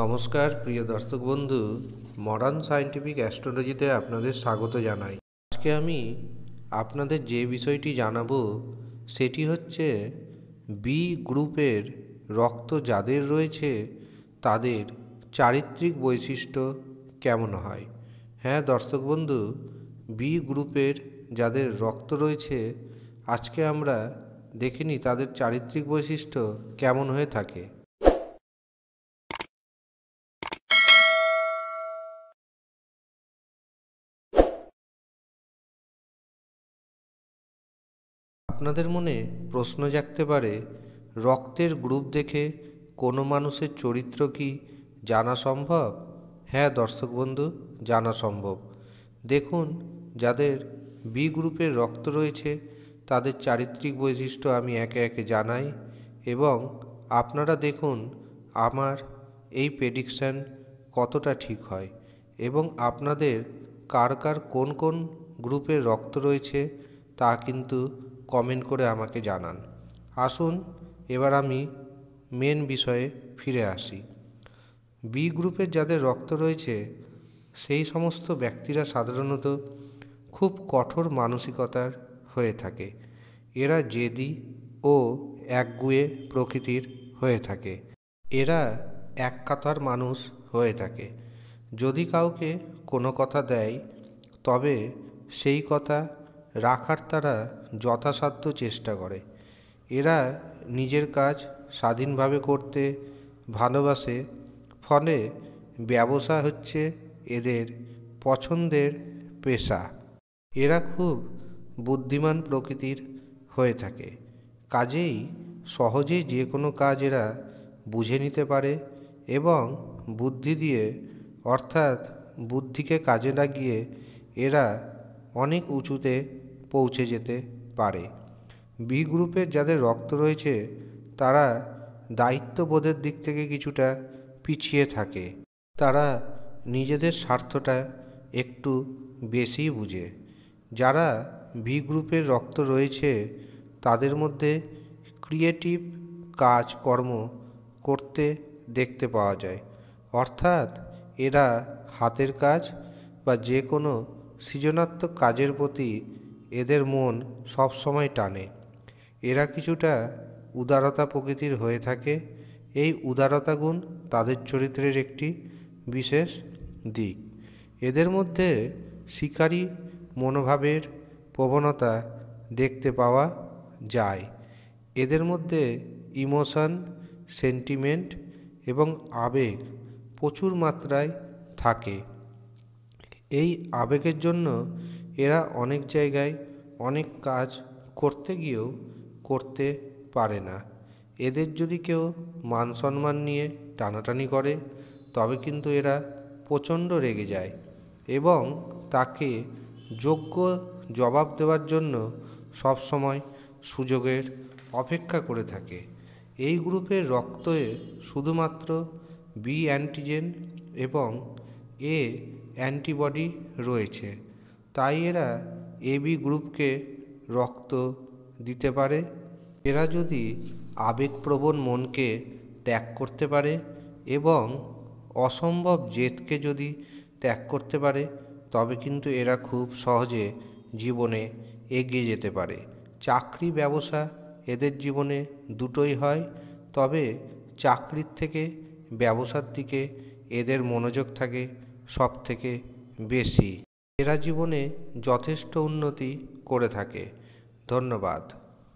নমস্কার প্রিয় দর্শক বন্ধু মডার্ন সায়েন্টিফিক অ্যাস্ট্রোলজিতে আপনাদের স্বাগত জানাই আজকে আমি আপনাদের যে বিষয়টি জানাবো সেটি হচ্ছে বি গ্রুপের রক্ত যাদের রয়েছে তাদের চারিত্রিক বৈশিষ্ট্য কেমন হয় হ্যাঁ দর্শক বন্ধু বি গ্রুপের যাদের রক্ত রয়েছে আজকে আমরা দেখিনি তাদের চারিত্রিক বৈশিষ্ট্য কেমন হয়ে থাকে আপনাদের মনে প্রশ্ন জাগতে পারে রক্তের গ্রুপ দেখে কোনো মানুষের চরিত্র কি জানা সম্ভব হ্যাঁ দর্শক বন্ধু জানা সম্ভব দেখুন যাদের বি গ্রুপের রক্ত রয়েছে তাদের চারিত্রিক বৈশিষ্ট্য আমি একে একে জানাই এবং আপনারা দেখুন আমার এই প্রেডিকশান কতটা ঠিক হয় এবং আপনাদের কার কার কোন কোন গ্রুপের রক্ত রয়েছে তা কিন্তু কমেন্ট করে আমাকে জানান আসুন এবার আমি মেন বিষয়ে ফিরে আসি বি গ্রুপের যাদের রক্ত রয়েছে সেই সমস্ত ব্যক্তিরা সাধারণত খুব কঠোর মানসিকতার হয়ে থাকে এরা জেদি ও একগুয়ে প্রকৃতির হয়ে থাকে এরা এক কাতার মানুষ হয়ে থাকে যদি কাউকে কোনো কথা দেয় তবে সেই কথা রাখার তারা যথাসাধ্য চেষ্টা করে এরা নিজের কাজ স্বাধীনভাবে করতে ভালোবাসে ফলে ব্যবসা হচ্ছে এদের পছন্দের পেশা এরা খুব বুদ্ধিমান প্রকৃতির হয়ে থাকে কাজেই সহজেই যে কোনো কাজ এরা বুঝে নিতে পারে এবং বুদ্ধি দিয়ে অর্থাৎ বুদ্ধিকে কাজে লাগিয়ে এরা অনেক উঁচুতে পৌঁছে যেতে পারে বি গ্রুপের যাদের রক্ত রয়েছে তারা দায়িত্ববোধের দিক থেকে কিছুটা পিছিয়ে থাকে তারা নিজেদের স্বার্থটা একটু বেশি বুঝে যারা বি গ্রুপের রক্ত রয়েছে তাদের মধ্যে ক্রিয়েটিভ কাজকর্ম করতে দেখতে পাওয়া যায় অর্থাৎ এরা হাতের কাজ বা যে কোনো সৃজনাত্মক কাজের প্রতি এদের মন সবসময় টানে এরা কিছুটা উদারতা প্রকৃতির হয়ে থাকে এই উদারতা গুণ তাদের চরিত্রের একটি বিশেষ দিক এদের মধ্যে শিকারী মনোভাবের প্রবণতা দেখতে পাওয়া যায় এদের মধ্যে ইমোশন সেন্টিমেন্ট এবং আবেগ প্রচুর মাত্রায় থাকে এই আবেগের জন্য এরা অনেক জায়গায় অনেক কাজ করতে গিয়েও করতে পারে না এদের যদি কেউ মান সম্মান নিয়ে টানাটানি করে তবে কিন্তু এরা প্রচণ্ড রেগে যায় এবং তাকে যোগ্য জবাব দেওয়ার জন্য সবসময় সুযোগের অপেক্ষা করে থাকে এই গ্রুপের রক্তে শুধুমাত্র বি অ্যান্টিজেন এবং এ অ্যান্টিবডি রয়েছে তাই এরা এবি গ্রুপকে রক্ত দিতে পারে এরা যদি আবেগপ্রবণ মনকে ত্যাগ করতে পারে এবং অসম্ভব জেদকে যদি ত্যাগ করতে পারে তবে কিন্তু এরা খুব সহজে জীবনে এগিয়ে যেতে পারে চাকরি ব্যবসা এদের জীবনে দুটোই হয় তবে চাকরির থেকে ব্যবসার দিকে এদের মনোযোগ থাকে সব থেকে বেশি এরা জীবনে যথেষ্ট উন্নতি করে থাকে ধন্যবাদ